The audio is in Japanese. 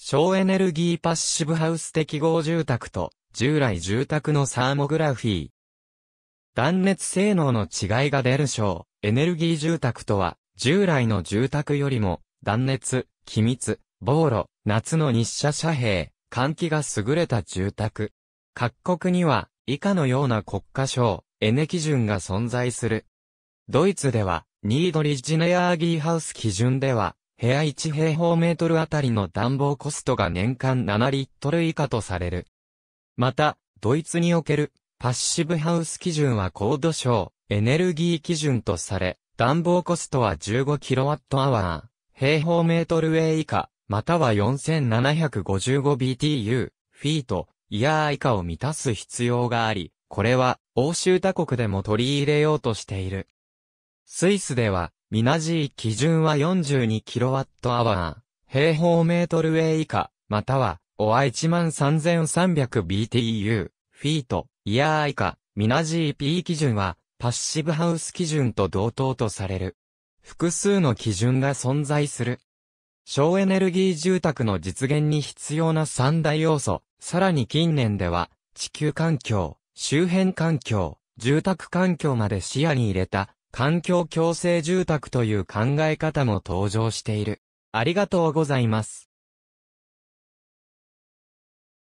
省エネルギーパッシブハウス適合住宅と従来住宅のサーモグラフィー。断熱性能の違いが出る省エネルギー住宅とは従来の住宅よりも断熱、気密、防炉、夏の日射遮蔽、換気が優れた住宅。各国には以下のような国家省エネ基準が存在する。ドイツではニードリッジネアーギーハウス基準では部屋1平方メートルあたりの暖房コストが年間7リットル以下とされる。また、ドイツにおけるパッシブハウス基準は高度省、エネルギー基準とされ、暖房コストは 15kWh、平方メートル A 以下、または 4755BTU、フィート、イヤー以下を満たす必要があり、これは欧州他国でも取り入れようとしている。スイスではみなじい基準は 42kWh、平方メートル A 以下、または、おは 13300BTU、フィート、イヤー以下、みなじい P 基準は、パッシブハウス基準と同等とされる。複数の基準が存在する。省エネルギー住宅の実現に必要な三大要素、さらに近年では、地球環境、周辺環境、住宅環境まで視野に入れた環境共生住宅という考え方も登場している。ありがとうございます。